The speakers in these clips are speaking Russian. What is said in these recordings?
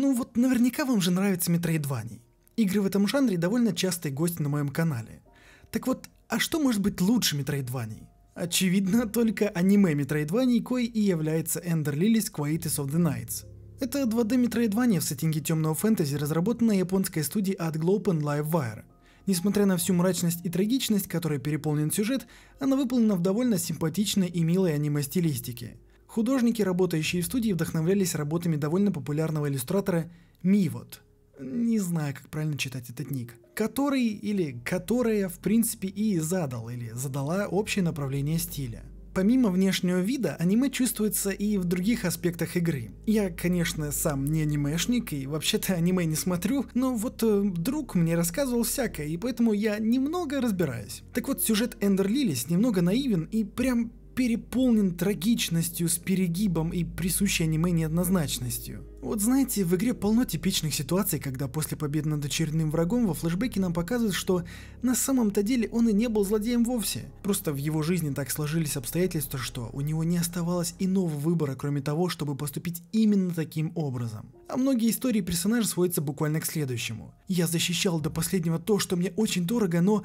Ну вот наверняка вам же нравится Metroidvania. Игры в этом жанре довольно частый гость на моем канале. Так вот, а что может быть лучше Metroidvania? Очевидно, только аниме Metroidvania, кой и является Ender Lilies Quietus of the Nights. Это 2D Metroidvania в сеттинге темного фэнтези, разработанная японской студией от Globe and Livewire. Несмотря на всю мрачность и трагичность, которой переполнен сюжет, она выполнена в довольно симпатичной и милой аниме-стилистике – Художники, работающие в студии, вдохновлялись работами довольно популярного иллюстратора Мивот. Не знаю, как правильно читать этот ник. Который или которая, в принципе, и задал или задала общее направление стиля. Помимо внешнего вида, аниме чувствуется и в других аспектах игры. Я, конечно, сам не анимешник и вообще-то аниме не смотрю, но вот э, друг мне рассказывал всякое, и поэтому я немного разбираюсь. Так вот, сюжет Эндер Лилис немного наивен и прям переполнен трагичностью с перегибом и присущей аниме неоднозначностью. Вот знаете, в игре полно типичных ситуаций, когда после победы над очередным врагом во флешбеке нам показывают, что на самом-то деле он и не был злодеем вовсе. Просто в его жизни так сложились обстоятельства, что у него не оставалось иного выбора, кроме того, чтобы поступить именно таким образом. А многие истории персонажа сводятся буквально к следующему. Я защищал до последнего то, что мне очень дорого, но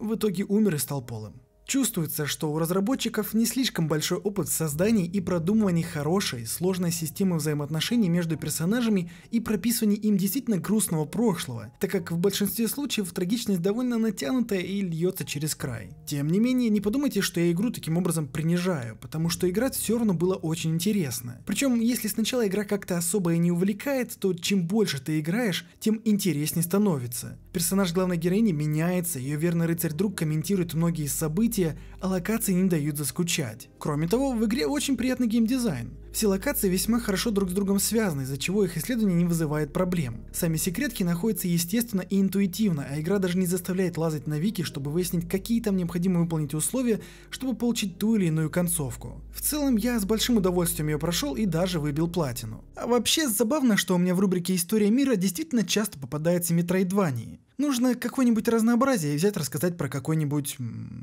в итоге умер и стал полым. Чувствуется, что у разработчиков не слишком большой опыт в создании и продумывании хорошей, сложной системы взаимоотношений между персонажами и прописывании им действительно грустного прошлого, так как в большинстве случаев трагичность довольно натянутая и льется через край. Тем не менее, не подумайте, что я игру таким образом принижаю, потому что играть все равно было очень интересно. Причем, если сначала игра как-то особо и не увлекает, то чем больше ты играешь, тем интереснее становится. Персонаж главной героини меняется, ее верный рыцарь-друг комментирует многие события, открытие, а локации не дают заскучать. Кроме того, в игре очень приятный геймдизайн. Все локации весьма хорошо друг с другом связаны, из-за чего их исследование не вызывает проблем. Сами секретки находятся естественно и интуитивно, а игра даже не заставляет лазать на вики, чтобы выяснить, какие там необходимо выполнить условия, чтобы получить ту или иную концовку. В целом, я с большим удовольствием ее прошел и даже выбил платину. А вообще, забавно, что у меня в рубрике «История мира» действительно часто попадается Metroidvania. Нужно какое-нибудь разнообразие и взять рассказать про какой-нибудь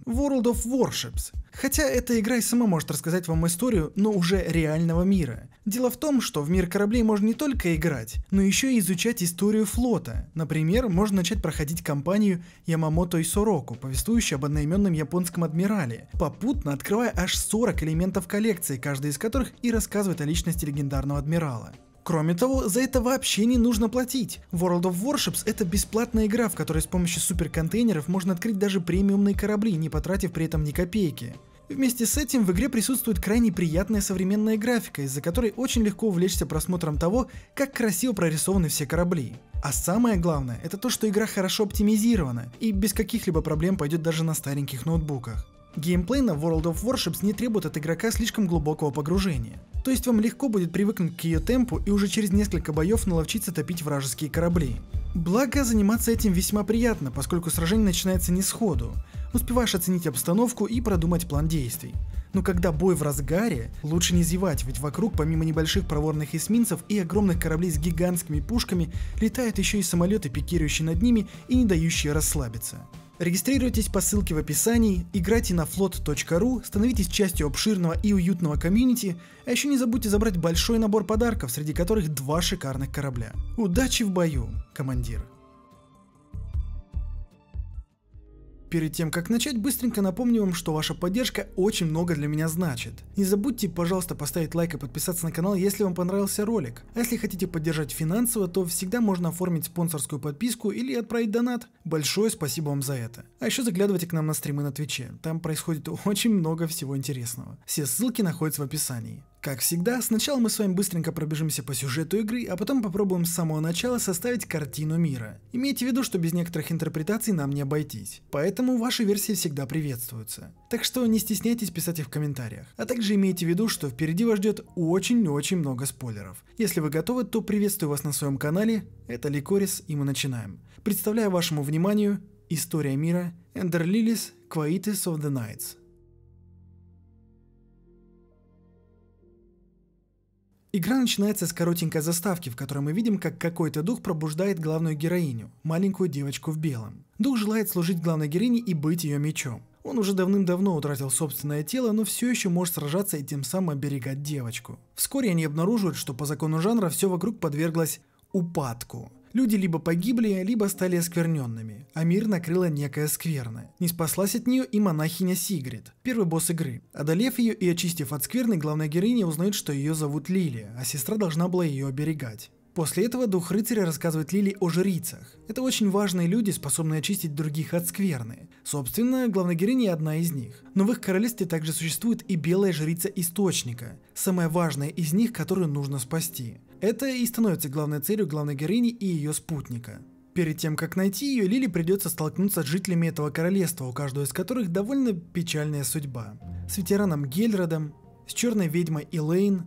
World of Warships. Хотя эта игра и сама может рассказать вам историю, но уже реального мира. Дело в том, что в мир кораблей можно не только играть, но еще и изучать историю флота. Например, можно начать проходить кампанию Ямамото и Сороку, повествующую об одноименном японском адмирале, попутно открывая аж 40 элементов коллекции, каждый из которых и рассказывает о личности легендарного адмирала. Кроме того, за это вообще не нужно платить. World of Warships это бесплатная игра, в которой с помощью суперконтейнеров можно открыть даже премиумные корабли, не потратив при этом ни копейки. Вместе с этим в игре присутствует крайне приятная современная графика, из-за которой очень легко увлечься просмотром того, как красиво прорисованы все корабли. А самое главное, это то, что игра хорошо оптимизирована и без каких-либо проблем пойдет даже на стареньких ноутбуках. Геймплей на World of Warships не требует от игрока слишком глубокого погружения. То есть вам легко будет привыкнуть к ее темпу и уже через несколько боев наловчиться топить вражеские корабли. Благо, заниматься этим весьма приятно, поскольку сражение начинается не сходу. Успеваешь оценить обстановку и продумать план действий. Но когда бой в разгаре, лучше не зевать, ведь вокруг помимо небольших проворных эсминцев и огромных кораблей с гигантскими пушками летают еще и самолеты, пикирующие над ними и не дающие расслабиться. Регистрируйтесь по ссылке в описании, играйте на flot.ru, становитесь частью обширного и уютного комьюнити, а еще не забудьте забрать большой набор подарков, среди которых два шикарных корабля. Удачи в бою, командир! Перед тем, как начать, быстренько напомню вам, что ваша поддержка очень много для меня значит. Не забудьте, пожалуйста, поставить лайк и подписаться на канал, если вам понравился ролик. А если хотите поддержать финансово, то всегда можно оформить спонсорскую подписку или отправить донат. Большое спасибо вам за это. А еще заглядывайте к нам на стримы на Твиче, там происходит очень много всего интересного. Все ссылки находятся в описании. Как всегда, сначала мы с вами быстренько пробежимся по сюжету игры, а потом попробуем с самого начала составить картину мира. Имейте в виду, что без некоторых интерпретаций нам не обойтись, поэтому ваши версии всегда приветствуются. Так что не стесняйтесь писать их в комментариях. А также имейте в виду, что впереди вас ждет очень-очень много спойлеров. Если вы готовы, то приветствую вас на своем канале, это Ликорис и мы начинаем. Представляю вашему вниманию история мира Эндерлилис Лилис Quietus of the Nights. Игра начинается с коротенькой заставки, в которой мы видим, как какой-то дух пробуждает главную героиню, маленькую девочку в белом. Дух желает служить главной героине и быть ее мечом. Он уже давным-давно утратил собственное тело, но все еще может сражаться и тем самым оберегать девочку. Вскоре они обнаруживают, что по закону жанра все вокруг подверглось упадку. Люди либо погибли, либо стали оскверненными, а мир накрыла некая скверна. Не спаслась от нее и монахиня Сигрид, первый босс игры. Одолев ее и очистив от скверны, главная героиня узнает, что ее зовут Лилия, а сестра должна была ее оберегать. После этого дух рыцаря рассказывает Лили о жрицах. Это очень важные люди, способные очистить других от скверны. Собственно, главная героиня одна из них. Но в их королевстве также существует и белая жрица Источника, самая важная из них, которую нужно спасти. Это и становится главной целью главной героини и ее спутника. Перед тем, как найти ее, Лили придется столкнуться с жителями этого королевства, у каждого из которых довольно печальная судьба. С ветераном Гельрадом, с черной ведьмой Элейн,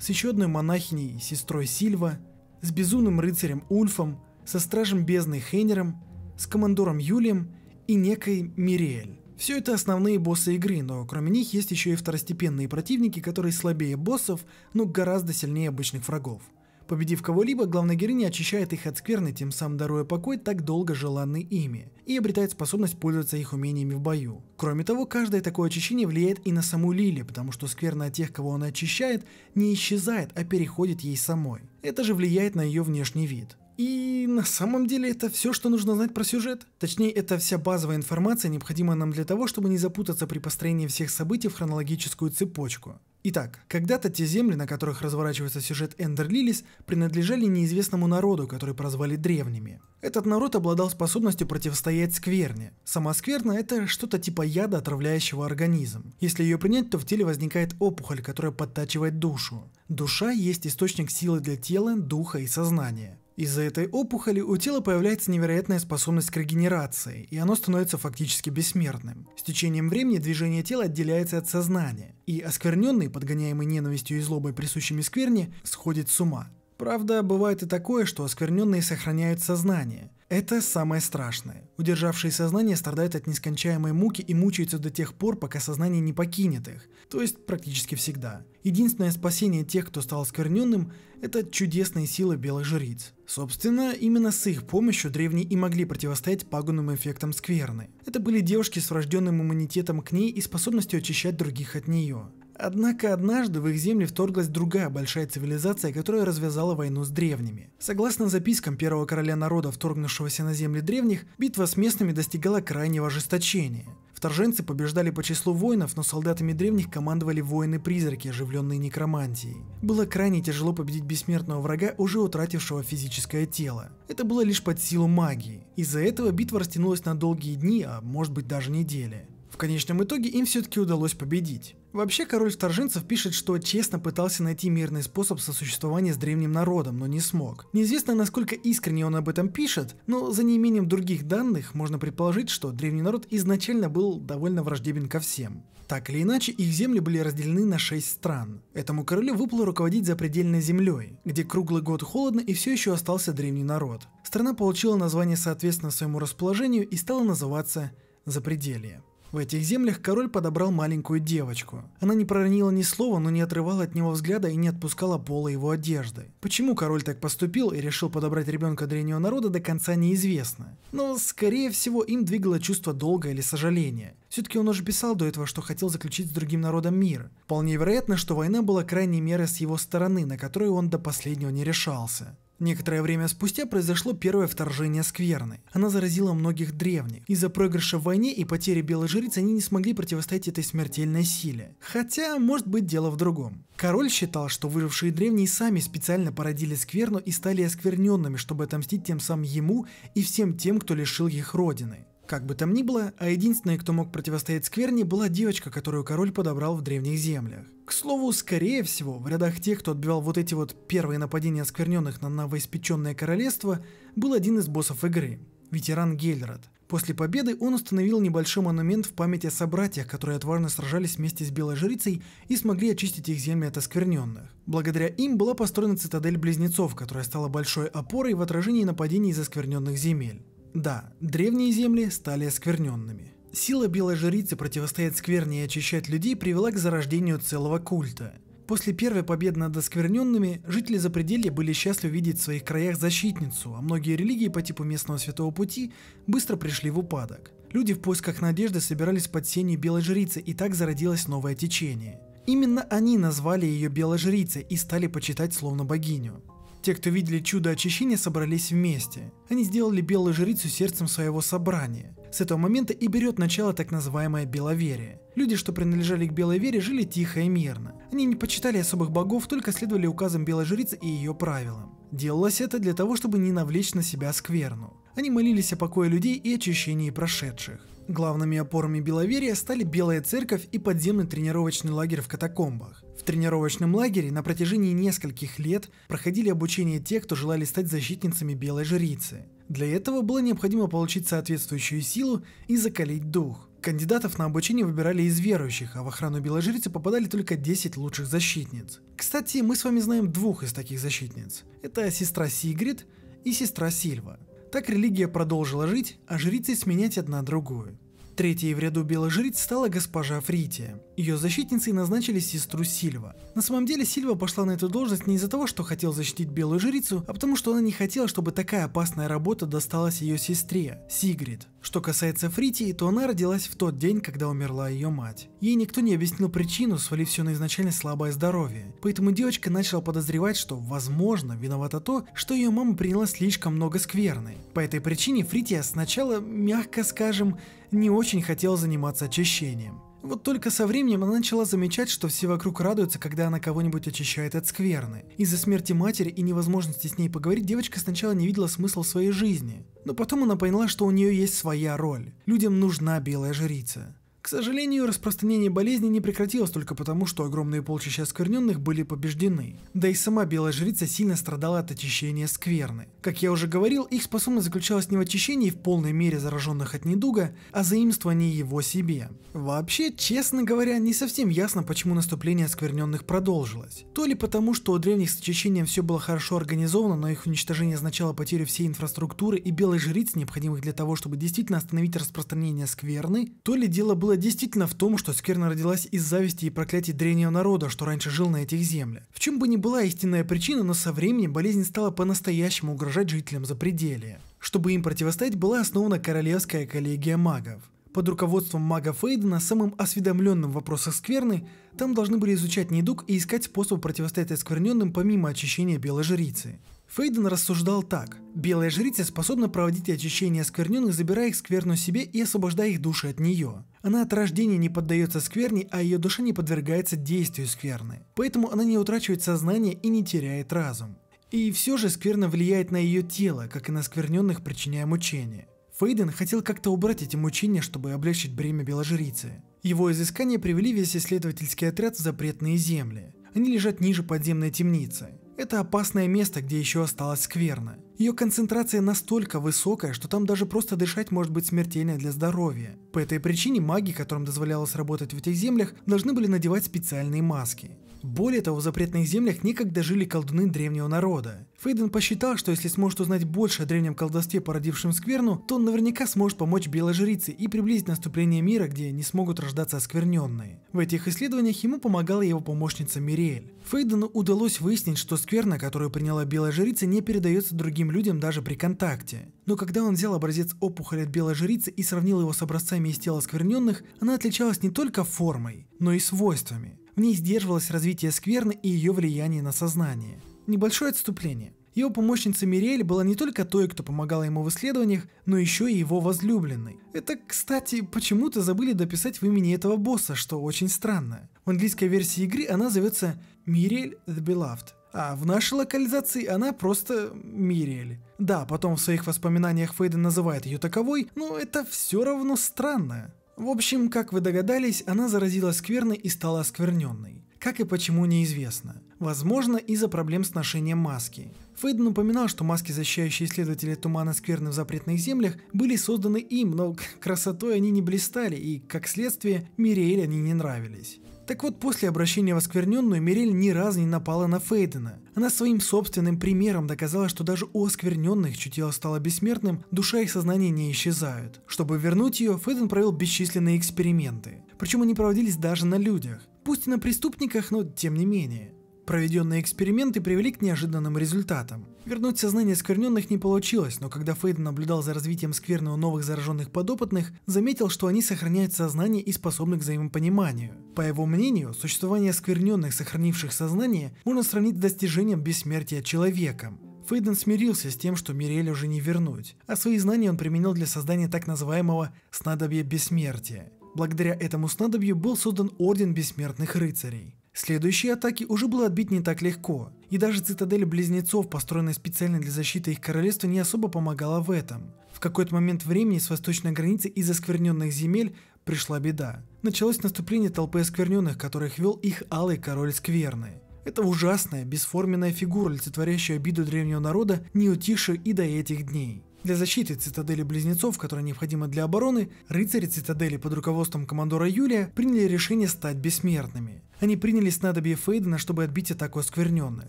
с еще одной монахиней, сестрой Сильва, с безумным рыцарем Ульфом, со стражем бездны Хейнером, с командором Юлием и некой Мириэль. Все это основные боссы игры, но кроме них есть еще и второстепенные противники, которые слабее боссов, но гораздо сильнее обычных врагов. Победив кого-либо, главная героиня очищает их от скверны, тем самым даруя покой так долго желанный ими, и обретает способность пользоваться их умениями в бою. Кроме того, каждое такое очищение влияет и на саму Лили, потому что скверна от тех, кого она очищает, не исчезает, а переходит ей самой. Это же влияет на ее внешний вид. И на самом деле это все, что нужно знать про сюжет. Точнее, это вся базовая информация, необходимая нам для того, чтобы не запутаться при построении всех событий в хронологическую цепочку. Итак, когда-то те земли, на которых разворачивается сюжет Эндер Лилис, принадлежали неизвестному народу, который прозвали древними. Этот народ обладал способностью противостоять скверне. Сама скверна – это что-то типа яда, отравляющего организм. Если ее принять, то в теле возникает опухоль, которая подтачивает душу. Душа есть источник силы для тела, духа и сознания. Из-за этой опухоли у тела появляется невероятная способность к регенерации, и оно становится фактически бессмертным. С течением времени движение тела отделяется от сознания и оскверненный, подгоняемый ненавистью и злобой присущими скверни, сходит с ума. Правда, бывает и такое, что оскверненные сохраняют сознание, это самое страшное. Удержавшие сознание страдают от нескончаемой муки и мучаются до тех пор, пока сознание не покинет их, то есть практически всегда. Единственное спасение тех, кто стал оскверненным, это чудесные силы белых жриц. Собственно, именно с их помощью древние и могли противостоять пагубным эффектам скверны. Это были девушки с врожденным иммунитетом к ней и способностью очищать других от нее. Однако однажды в их земли вторглась другая большая цивилизация, которая развязала войну с древними. Согласно запискам первого короля народа, вторгнувшегося на земли древних, битва с местными достигала крайнего ожесточения. Вторженцы побеждали по числу воинов, но солдатами древних командовали воины-призраки, оживленные некромантией. Было крайне тяжело победить бессмертного врага, уже утратившего физическое тело. Это было лишь под силу магии. Из-за этого битва растянулась на долгие дни, а может быть даже недели. В конечном итоге им все-таки удалось победить. Вообще, король вторженцев пишет, что честно пытался найти мирный способ сосуществования с древним народом, но не смог. Неизвестно, насколько искренне он об этом пишет, но за неимением других данных можно предположить, что древний народ изначально был довольно враждебен ко всем. Так или иначе, их земли были разделены на 6 стран. Этому королю выпало руководить запредельной землей, где круглый год холодно и все еще остался древний народ. Страна получила название соответственно своему расположению и стала называться Запределье. В этих землях король подобрал маленькую девочку. Она не проронила ни слова, но не отрывала от него взгляда и не отпускала пола его одежды. Почему король так поступил и решил подобрать ребенка древнего народа до конца неизвестно. Но, скорее всего, им двигало чувство долга или сожаления. Все-таки он уже писал до этого, что хотел заключить с другим народом мир. Вполне вероятно, что война была крайней мерой с его стороны, на которую он до последнего не решался. Некоторое время спустя произошло первое вторжение скверны. Она заразила многих древних. Из-за проигрыша в войне и потери белой жрицы они не смогли противостоять этой смертельной силе. Хотя, может быть дело в другом. Король считал, что выжившие древние сами специально породили скверну и стали оскверненными, чтобы отомстить тем самым ему и всем тем, кто лишил их родины. Как бы там ни было, а единственная, кто мог противостоять скверне, была девочка, которую король подобрал в древних землях. К слову, скорее всего, в рядах тех, кто отбивал вот эти вот первые нападения оскверненных на новоиспеченное королевство, был один из боссов игры – ветеран Гельрат. После победы он установил небольшой монумент в память о собратьях, которые отважно сражались вместе с Белой Жрицей и смогли очистить их земли от оскверненных. Благодаря им была построена цитадель Близнецов, которая стала большой опорой в отражении нападений из оскверненных земель. Да, древние земли стали оскверненными. Сила белой жрицы противостоять скверне и очищать людей привела к зарождению целого культа. После первой победы над оскверненными, жители Запределья были счастливы видеть в своих краях защитницу, а многие религии по типу местного святого пути быстро пришли в упадок. Люди в поисках надежды собирались под сенью белой жрицы, и так зародилось новое течение. Именно они назвали ее белой жрицей и стали почитать словно богиню. Те, кто видели чудо очищения, собрались вместе. Они сделали белую жрицу сердцем своего собрания. С этого момента и берет начало так называемое беловерие. Люди, что принадлежали к белой вере, жили тихо и мирно. Они не почитали особых богов, только следовали указам белой жрицы и ее правилам. Делалось это для того, чтобы не навлечь на себя скверну. Они молились о покое людей и очищении прошедших. Главными опорами Беловерия стали Белая Церковь и подземный тренировочный лагерь в катакомбах. В тренировочном лагере на протяжении нескольких лет проходили обучение те, кто желали стать защитницами Белой Жрицы. Для этого было необходимо получить соответствующую силу и закалить дух. Кандидатов на обучение выбирали из верующих, а в охрану Белой Жрицы попадали только 10 лучших защитниц. Кстати, мы с вами знаем двух из таких защитниц. Это сестра Сигрид и сестра Сильва. Так религия продолжила жить, а жрицы сменять одна другую. Третьей в ряду белых жриц стала госпожа Фрития. Ее защитницей назначили сестру Сильва. На самом деле Сильва пошла на эту должность не из-за того, что хотел защитить белую жрицу, а потому что она не хотела, чтобы такая опасная работа досталась ее сестре, Сигрид. Что касается Фритии, то она родилась в тот день, когда умерла ее мать. Ей никто не объяснил причину, свалив все на изначально слабое здоровье. Поэтому девочка начала подозревать, что, возможно, виновата то, что ее мама приняла слишком много скверны. По этой причине Фрития сначала, мягко скажем, не очень хотела заниматься очищением. Вот только со временем она начала замечать, что все вокруг радуются, когда она кого-нибудь очищает от скверны. Из-за смерти матери и невозможности с ней поговорить, девочка сначала не видела смысл своей жизни. Но потом она поняла, что у нее есть своя роль. Людям нужна белая жрица. К сожалению, распространение болезни не прекратилось только потому, что огромные полчища оскверненных были побеждены. Да и сама белая жрица сильно страдала от очищения скверны. Как я уже говорил, их способность заключалась не в очищении в полной мере зараженных от недуга, а заимствовании его себе. Вообще, честно говоря, не совсем ясно, почему наступление оскверненных продолжилось. То ли потому, что у древних с очищением все было хорошо организовано, но их уничтожение означало потерю всей инфраструктуры и белых жриц, необходимых для того, чтобы действительно остановить распространение скверны, то ли дело было Дело действительно в том, что Скверна родилась из зависти и проклятий древнего народа, что раньше жил на этих землях. В чем бы ни была истинная причина, но со временем болезнь стала по-настоящему угрожать жителям за запределья. Чтобы им противостоять, была основана Королевская коллегия магов. Под руководством мага Фейдена, самым осведомленным в вопросах скверны, там должны были изучать недуг и искать способ противостоять оскверненным помимо очищения белой жрицы. Фейден рассуждал так. Белая жрица способна проводить очищение оскверненных, забирая их скверну себе и освобождая их души от нее. Она от рождения не поддается скверне, а ее душа не подвергается действию скверны. Поэтому она не утрачивает сознание и не теряет разум. И все же скверна влияет на ее тело, как и на скверненных, причиняя мучения. Фейден хотел как-то убрать эти мучения, чтобы облегчить бремя беложрицы. Его изыскания привели весь исследовательский отряд в запретные земли. Они лежат ниже подземной темницы. Это опасное место, где еще осталась скверна. Ее концентрация настолько высокая, что там даже просто дышать может быть смертельно для здоровья. По этой причине маги, которым дозволялось работать в этих землях, должны были надевать специальные маски. Более того, в запретных землях некогда жили колдуны древнего народа. Фейден посчитал, что если сможет узнать больше о древнем колдовстве, породившем скверну, то он наверняка сможет помочь белой жрице и приблизить наступление мира, где не смогут рождаться оскверненные. В этих исследованиях ему помогала его помощница Мириэль. Фейдену удалось выяснить, что скверна, которую приняла белая жрица, не передается другим людям даже при контакте. Но когда он взял образец опухоли от белой жрицы и сравнил его с образцами из тела оскверненных, она отличалась не только формой, но и свойствами. В ней сдерживалось развитие скверны и ее влияние на сознание. Небольшое отступление. Его помощница Мирель была не только той, кто помогала ему в исследованиях, но еще и его возлюбленной. Это, кстати, почему-то забыли дописать в имени этого босса, что очень странно. В английской версии игры она зовется Мирель The Beloved. А в нашей локализации она просто Мирель. Да, потом в своих воспоминаниях Фейден называет ее таковой, но это все равно странно. В общем, как вы догадались, она заразилась скверной и стала оскверненной. Как и почему неизвестно. Возможно, из-за проблем с ношением маски. Фейд напоминал, что маски, защищающие исследователей тумана скверны в запретных землях, были созданы им, но красотой они не блистали и, как следствие, Мириэль они не нравились. Так вот, после обращения в оскверненную, Мирель ни разу не напала на Фейдена. Она своим собственным примером доказала, что даже у оскверненных, чье тело стало бессмертным, душа их сознание не исчезают. Чтобы вернуть ее, Фейден провел бесчисленные эксперименты. Причем они проводились даже на людях. Пусть и на преступниках, но тем не менее. Проведенные эксперименты привели к неожиданным результатам. Вернуть сознание скверненных не получилось, но когда Фейден наблюдал за развитием скверны у новых зараженных подопытных, заметил, что они сохраняют сознание и способны к взаимопониманию. По его мнению, существование скверненных, сохранивших сознание, можно сравнить с достижением бессмертия человеком. Фейден смирился с тем, что Мирель уже не вернуть, а свои знания он применил для создания так называемого «снадобья бессмертия». Благодаря этому снадобью был создан Орден Бессмертных Рыцарей. Следующие атаки уже было отбить не так легко, и даже цитадель близнецов, построенная специально для защиты их королевства, не особо помогала в этом. В какой-то момент времени с восточной границы из оскверненных земель пришла беда. Началось наступление толпы оскверненных, которых вел их алый король Скверны. Это ужасная, бесформенная фигура, олицетворяющая обиду древнего народа, не утихшую и до этих дней. Для защиты цитадели Близнецов, которая необходима для обороны, рыцари цитадели под руководством командора Юлия приняли решение стать бессмертными. Они приняли снадобье Фейдена, чтобы отбить атаку оскверненных.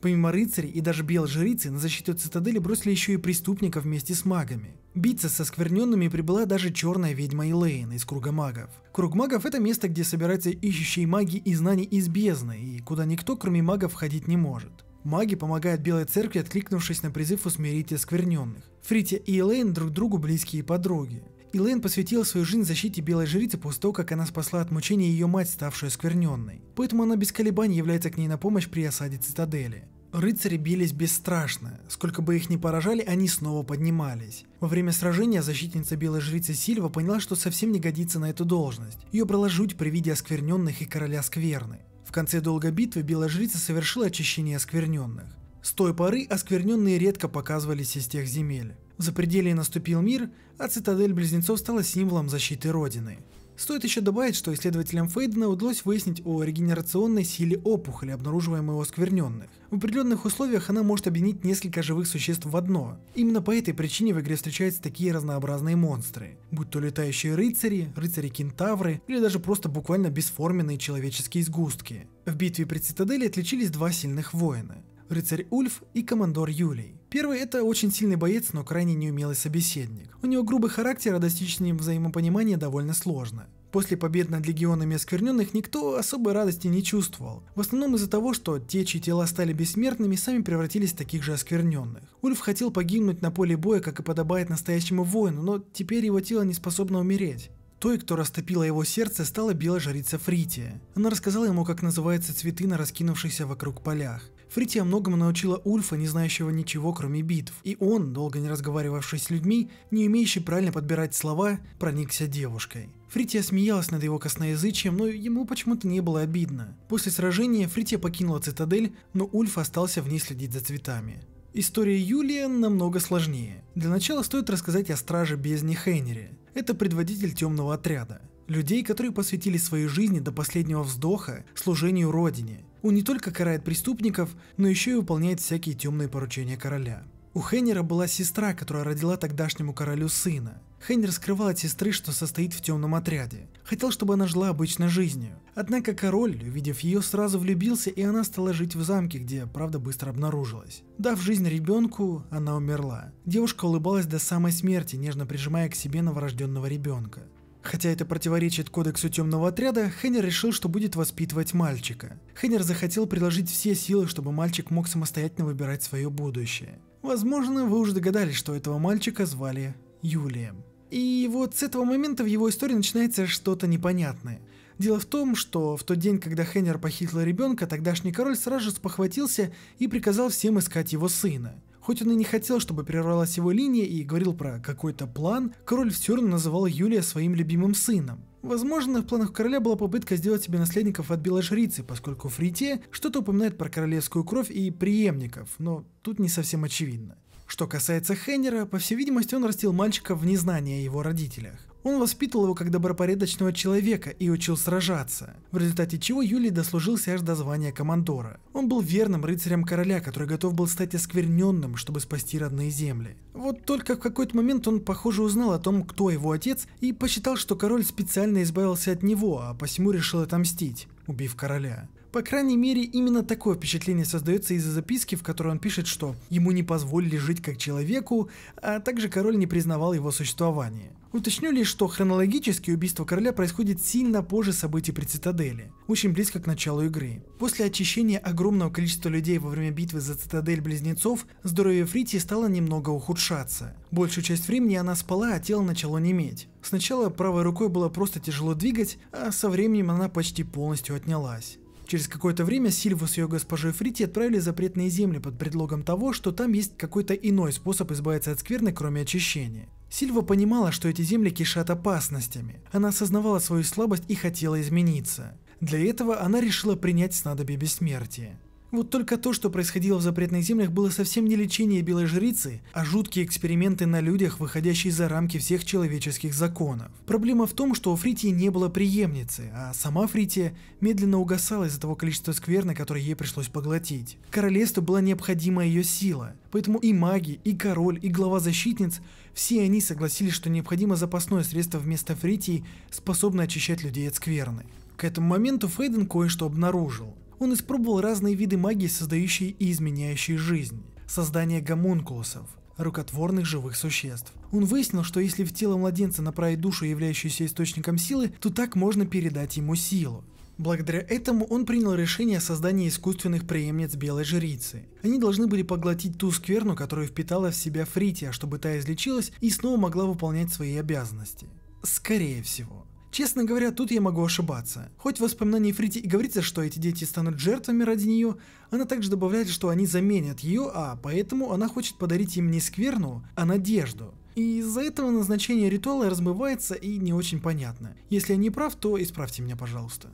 Помимо рыцарей и даже белой жрицы, на защиту цитадели бросили еще и преступников вместе с магами. Биться со скверненными прибыла даже черная ведьма Элейн из Круга Магов. Круг Магов это место, где собираются ищущие маги и знания из бездны, и куда никто кроме магов входить не может. Маги помогают Белой Церкви, откликнувшись на призыв усмирить оскверненных. Фритя и Элейн друг другу близкие подруги. Элейн посвятила свою жизнь защите Белой Жрицы после того, как она спасла от мучения ее мать, ставшую оскверненной. Поэтому она без колебаний является к ней на помощь при осаде цитадели. Рыцари бились бесстрашно, сколько бы их ни поражали, они снова поднимались. Во время сражения защитница белой жрицы Сильва поняла, что совсем не годится на эту должность. Ее брала жуть при виде оскверненных и короля скверны. В конце долгой битвы белая жрица совершила очищение оскверненных. С той поры оскверненные редко показывались из тех земель. В запределье наступил мир, а цитадель близнецов стала символом защиты Родины. Стоит еще добавить, что исследователям Фейдена удалось выяснить о регенерационной силе опухоли, обнаруживаемой у оскверненных. В определенных условиях она может объединить несколько живых существ в одно. Именно по этой причине в игре встречаются такие разнообразные монстры. Будь то летающие рыцари, рыцари-кентавры или даже просто буквально бесформенные человеческие сгустки. В битве при цитадели отличились два сильных воина – рыцарь Ульф и командор Юлий. Первый – это очень сильный боец, но крайне неумелый собеседник. У него грубый характер, а достичь с ним взаимопонимания довольно сложно. После побед над легионами оскверненных никто особой радости не чувствовал. В основном из-за того, что те, чьи тела стали бессмертными, сами превратились в таких же оскверненных. Ульф хотел погибнуть на поле боя, как и подобает настоящему воину, но теперь его тело не способно умереть. Той, кто растопила его сердце, стала белая жрица Фрития. Она рассказала ему, как называются цветы на раскинувшихся вокруг полях. Фрития многому научила Ульфа, не знающего ничего кроме битв, и он, долго не разговаривавший с людьми, не умеющий правильно подбирать слова, проникся девушкой. Фрития смеялась над его косноязычием, но ему почему-то не было обидно. После сражения Фрития покинула цитадель, но Ульф остался в ней следить за цветами. История Юлия намного сложнее. Для начала стоит рассказать о страже бездни Хейнере. Это предводитель темного отряда. Людей, которые посвятили своей жизни до последнего вздоха служению Родине. Он не только карает преступников, но еще и выполняет всякие темные поручения короля. У Хеннера была сестра, которая родила тогдашнему королю сына. Хеннер скрывал от сестры, что состоит в темном отряде. Хотел, чтобы она жила обычной жизнью. Однако король, увидев ее, сразу влюбился, и она стала жить в замке, где правда быстро обнаружилась. Дав жизнь ребенку, она умерла. Девушка улыбалась до самой смерти, нежно прижимая к себе новорожденного ребенка. Хотя это противоречит кодексу темного отряда, Хеннер решил, что будет воспитывать мальчика. Хеннер захотел приложить все силы, чтобы мальчик мог самостоятельно выбирать свое будущее. Возможно, вы уже догадались, что этого мальчика звали Юлием. И вот с этого момента в его истории начинается что-то непонятное. Дело в том, что в тот день, когда Хеннер похитил ребенка, тогдашний король сразу же спохватился и приказал всем искать его сына. Хоть он и не хотел, чтобы прервалась его линия и говорил про какой-то план, король все равно называл Юлия своим любимым сыном. Возможно, в планах короля была попытка сделать себе наследников от белой жрицы, поскольку Фрите что-то упоминает про королевскую кровь и преемников, но тут не совсем очевидно. Что касается Хеннера, по всей видимости он растил мальчика в незнании о его родителях. Он воспитывал его как добропорядочного человека и учил сражаться, в результате чего Юлий дослужился аж до звания командора. Он был верным рыцарем короля, который готов был стать оскверненным, чтобы спасти родные земли. Вот только в какой-то момент он, похоже, узнал о том, кто его отец, и посчитал, что король специально избавился от него, а посему решил отомстить, убив короля. По крайней мере, именно такое впечатление создается из-за записки, в которой он пишет, что ему не позволили жить как человеку, а также король не признавал его существование. Уточню лишь, что хронологически убийство короля происходит сильно позже событий при Цитадели, очень близко к началу игры. После очищения огромного количества людей во время битвы за Цитадель Близнецов, здоровье Фрити стало немного ухудшаться. Большую часть времени она спала, а тело начало неметь. Сначала правой рукой было просто тяжело двигать, а со временем она почти полностью отнялась. Через какое-то время Сильву с ее госпожой Фрити отправили в запретные земли под предлогом того, что там есть какой-то иной способ избавиться от скверны, кроме очищения. Сильва понимала, что эти земли кишат опасностями. Она осознавала свою слабость и хотела измениться. Для этого она решила принять снадобье бессмертия. Вот только то, что происходило в запретных землях, было совсем не лечение белой жрицы, а жуткие эксперименты на людях, выходящие за рамки всех человеческих законов. Проблема в том, что у Фрити не было преемницы, а сама Фрития медленно угасала из-за того количества скверны, которое ей пришлось поглотить. Королевству была необходима ее сила, поэтому и маги, и король, и глава защитниц, все они согласились, что необходимо запасное средство вместо Фрити, способное очищать людей от скверны. К этому моменту Фейден кое-что обнаружил. Он испробовал разные виды магии, создающие и изменяющие жизнь. Создание гомункулусов, рукотворных живых существ. Он выяснил, что если в тело младенца направить душу, являющуюся источником силы, то так можно передать ему силу. Благодаря этому он принял решение о создании искусственных преемниц Белой Жрицы. Они должны были поглотить ту скверну, которую впитала в себя Фрития, чтобы та излечилась и снова могла выполнять свои обязанности. Скорее всего. Честно говоря, тут я могу ошибаться. Хоть в воспоминании Фрити и говорится, что эти дети станут жертвами ради нее, она также добавляет, что они заменят ее, а поэтому она хочет подарить им не скверну, а надежду. И из-за этого назначение ритуала размывается и не очень понятно. Если я не прав, то исправьте меня, пожалуйста.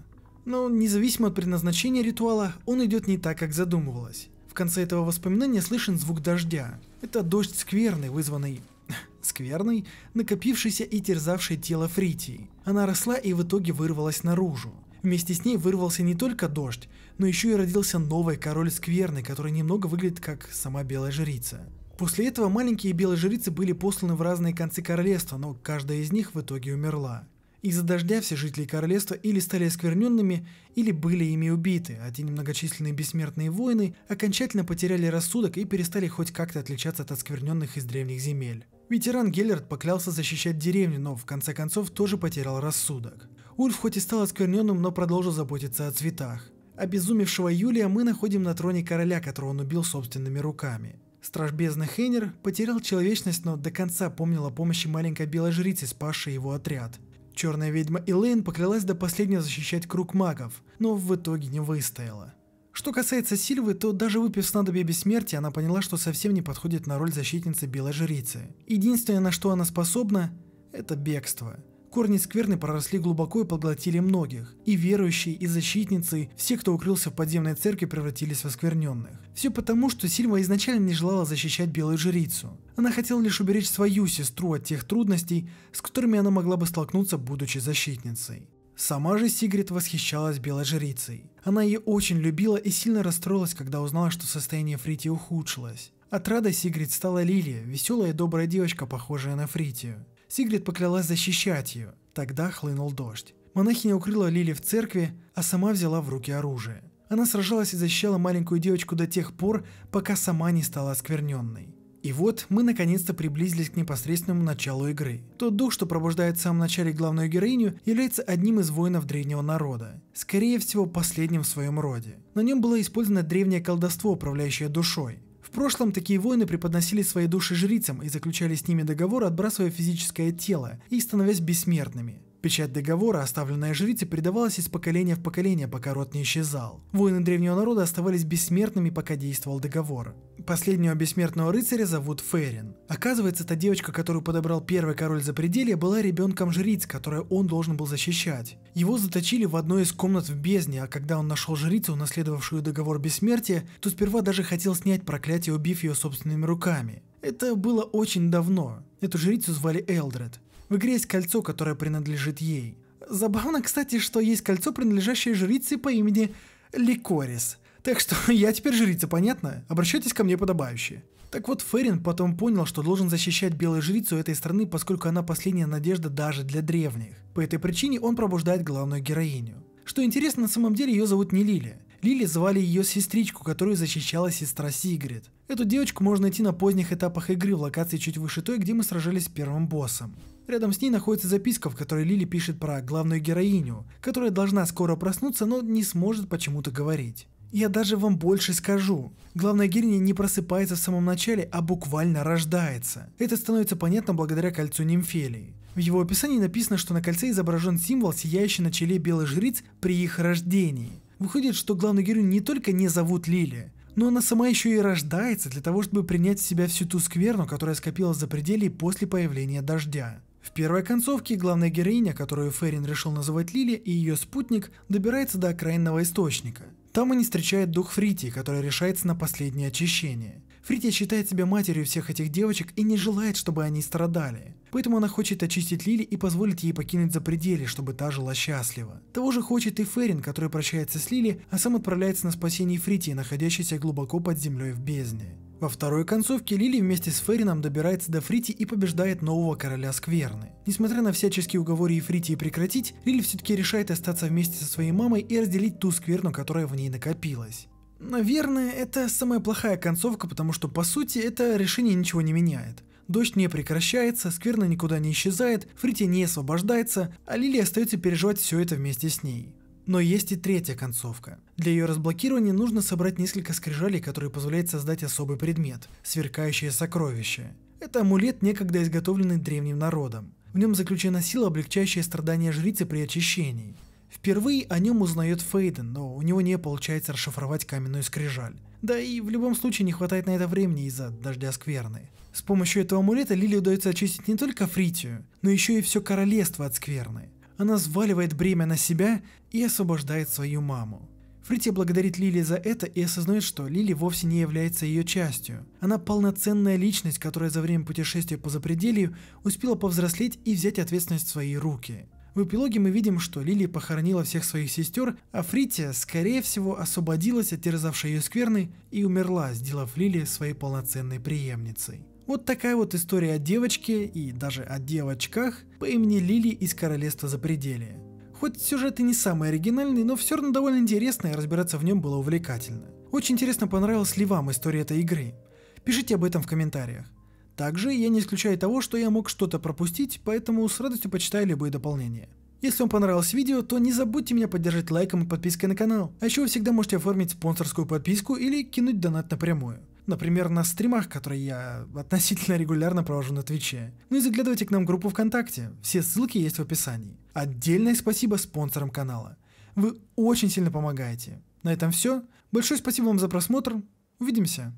Но независимо от предназначения ритуала, он идет не так, как задумывалось. В конце этого воспоминания слышен звук дождя. Это дождь скверный, вызванный скверной, накопившейся и терзавшей тело Фритии. Она росла и в итоге вырвалась наружу. Вместе с ней вырвался не только дождь, но еще и родился новый король скверны, который немного выглядит как сама белая жрица. После этого маленькие белые жрицы были посланы в разные концы королевства, но каждая из них в итоге умерла. Из-за дождя все жители королевства или стали оскверненными, или были ими убиты, а те немногочисленные бессмертные воины окончательно потеряли рассудок и перестали хоть как-то отличаться от оскверненных из древних земель. Ветеран Геллерд поклялся защищать деревню, но в конце концов тоже потерял рассудок. Ульф хоть и стал оскверненным, но продолжил заботиться о цветах. Обезумевшего Юлия мы находим на троне короля, которого он убил собственными руками. Страж бездны Хейнер потерял человечность, но до конца помнил о помощи маленькой белой жрицы, спасшей его отряд. Черная ведьма Элейн поклялась до последнего защищать круг магов, но в итоге не выстояла. Что касается Сильвы, то даже выпив снадобье бессмертия, она поняла, что совсем не подходит на роль защитницы белой жрицы. Единственное, на что она способна, это бегство. Корни скверны проросли глубоко и поглотили многих. И верующие, и защитницы, все, кто укрылся в подземной церкви, превратились в оскверненных. Все потому, что Сильва изначально не желала защищать белую жрицу. Она хотела лишь уберечь свою сестру от тех трудностей, с которыми она могла бы столкнуться, будучи защитницей. Сама же Сигрид восхищалась белой жрицей. Она ее очень любила и сильно расстроилась, когда узнала, что состояние Фрити ухудшилось. От рада Сигрид стала Лилия, веселая и добрая девочка, похожая на Фритию. Сигрид поклялась защищать ее. Тогда хлынул дождь. Монахиня укрыла Лили в церкви, а сама взяла в руки оружие. Она сражалась и защищала маленькую девочку до тех пор, пока сама не стала оскверненной. И вот мы наконец-то приблизились к непосредственному началу игры. Тот дух, что пробуждает в самом начале главную героиню, является одним из воинов древнего народа, скорее всего последним в своем роде. На нем было использовано древнее колдовство, управляющее душой. В прошлом такие воины преподносили свои души жрицам и заключали с ними договор, отбрасывая физическое тело и становясь бессмертными. Печать договора, оставленная жрите, передавалась из поколения в поколение, пока род не исчезал. Воины древнего народа оставались бессмертными, пока действовал договор. Последнего бессмертного рыцаря зовут Ферин. Оказывается, та девочка, которую подобрал первый король за Запределья, была ребенком жриц, которую он должен был защищать. Его заточили в одной из комнат в бездне, а когда он нашел жрицу, унаследовавшую договор бессмертия, то сперва даже хотел снять проклятие, убив ее собственными руками. Это было очень давно. Эту жрицу звали Элдред. В игре есть кольцо, которое принадлежит ей. Забавно, кстати, что есть кольцо, принадлежащее жрице по имени Ликорис. Так что я теперь жрица, понятно? Обращайтесь ко мне подобающе. Так вот, Ферин потом понял, что должен защищать белую жрицу этой страны, поскольку она последняя надежда даже для древних. По этой причине он пробуждает главную героиню. Что интересно, на самом деле ее зовут не Лили. Лили звали ее сестричку, которую защищала сестра Сигрид. Эту девочку можно найти на поздних этапах игры в локации чуть выше той, где мы сражались с первым боссом. Рядом с ней находится записка, в которой Лили пишет про главную героиню, которая должна скоро проснуться, но не сможет почему-то говорить. Я даже вам больше скажу. Главная героиня не просыпается в самом начале, а буквально рождается. Это становится понятно благодаря кольцу Нимфелии. В его описании написано, что на кольце изображен символ, сияющий на челе белых жриц при их рождении. Выходит, что главную героиню не только не зовут Лили, но она сама еще и рождается для того, чтобы принять в себя всю ту скверну, которая скопилась за пределе после появления дождя. В первой концовке главная героиня, которую Ферин решил называть Лили, и ее спутник добирается до окраинного источника. Там они встречают дух Фрити, который решается на последнее очищение. Фрити считает себя матерью всех этих девочек и не желает, чтобы они страдали. Поэтому она хочет очистить Лили и позволить ей покинуть запределье, чтобы та жила счастливо. Того же хочет и Ферин, который прощается с Лили, а сам отправляется на спасение Фрити, находящейся глубоко под землей в бездне. Во второй концовке Лили вместе с Ферином добирается до Фрити и побеждает нового короля Скверны. Несмотря на всяческие уговоры Ефритии прекратить, Лили все-таки решает остаться вместе со своей мамой и разделить ту скверну, которая в ней накопилась. Наверное, это самая плохая концовка, потому что по сути это решение ничего не меняет. Дождь не прекращается, скверна никуда не исчезает, Фрити не освобождается, а Лили остается переживать все это вместе с ней. Но есть и третья концовка. Для ее разблокирования нужно собрать несколько скрижалей, которые позволяют создать особый предмет – сверкающее сокровище. Это амулет, некогда изготовленный древним народом. В нем заключена сила, облегчающая страдания жрицы при очищении. Впервые о нем узнает Фейден, но у него не получается расшифровать каменную скрижаль. Да и в любом случае не хватает на это времени из-за дождя скверны. С помощью этого амулета Лили удается очистить не только Фритию, но еще и все королевство от скверны. Она сваливает бремя на себя и освобождает свою маму. Фрити благодарит Лили за это и осознает, что Лили вовсе не является ее частью. Она полноценная личность, которая за время путешествия по запределью успела повзрослеть и взять ответственность в свои руки. В эпилоге мы видим, что Лили похоронила всех своих сестер, а Фрития, скорее всего, освободилась от терзавшей ее скверны и умерла, сделав Лили своей полноценной преемницей. Вот такая вот история о девочке и даже о девочках по имени Лили из Королевства Запределия. Хоть сюжет и не самый оригинальный, но все равно довольно интересно и разбираться в нем было увлекательно. Очень интересно, понравилась ли вам история этой игры. Пишите об этом в комментариях. Также я не исключаю того, что я мог что-то пропустить, поэтому с радостью почитаю любые дополнения. Если вам понравилось видео, то не забудьте меня поддержать лайком и подпиской на канал. А еще вы всегда можете оформить спонсорскую подписку или кинуть донат напрямую. Например, на стримах, которые я относительно регулярно провожу на Твиче. Ну и заглядывайте к нам в группу ВКонтакте, все ссылки есть в описании. Отдельное спасибо спонсорам канала. Вы очень сильно помогаете. На этом все. Большое спасибо вам за просмотр. Увидимся.